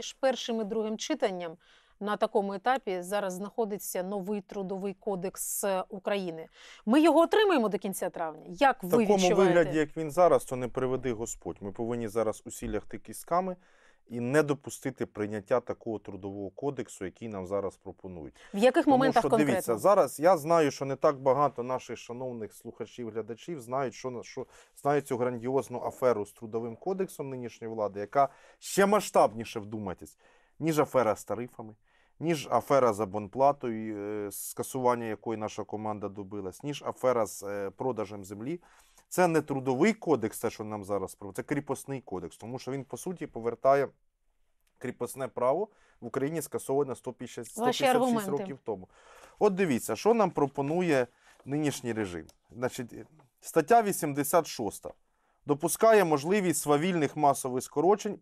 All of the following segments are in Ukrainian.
між першим і другим читанням на такому етапі зараз знаходиться новий трудовий кодекс України. Ми його отримаємо до кінця травня. Як ви такому відчуваєте? вигляді, як він зараз, то не приведи Господь. Ми повинні зараз усі лягти кістками і не допустити прийняття такого трудового кодексу, який нам зараз пропонують. В яких Тому, моментах що, конкретно? дивіться зараз? Я знаю, що не так багато наших шановних слухачів-глядачів знають, що що знають цю грандіозну аферу з трудовим кодексом нинішньої влади, яка ще масштабніше вдумайтесь, ніж афера з тарифами. Ніж афера за бонплатою, е, скасування якої наша команда добилась, ніж афера з е, продажем землі. Це не трудовий кодекс, те, що нам зараз про це кріпосний кодекс, тому що він по суті повертає кріпосне право в Україні скасоване 156, років тому. От дивіться, що нам пропонує нинішній режим. Значить, стаття 86 допускає можливість свавільних масових скорочень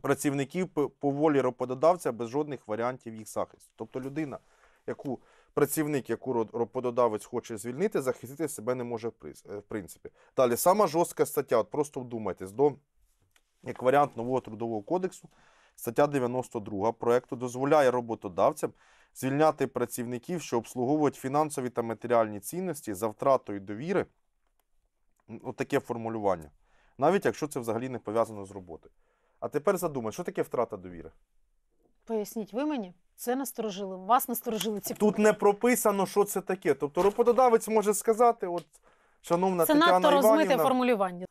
працівників по волі роботодавця без жодних варіантів їх захисту. Тобто людина, яку працівник, яку роботодавець хоче звільнити, захистити себе не може е, в принципі. Далі сама жорстка стаття. От просто вдумайтесь до як варіант нового трудового кодексу. Стаття 92 проекту дозволяє роботодавцям звільняти працівників, що обслуговують фінансові та матеріальні цінності за втратою довіри. Отаке От формулювання. Навіть якщо це взагалі не пов'язано з роботою. А тепер задумай, що таке втрата довіри? Поясніть ви мені? Це насторожило. Вас насторожили ці Тут не прописано, що це таке. Тобто роботодавець може сказати, от шановна Це Тетяна надто розмите Іванівна, формулювання.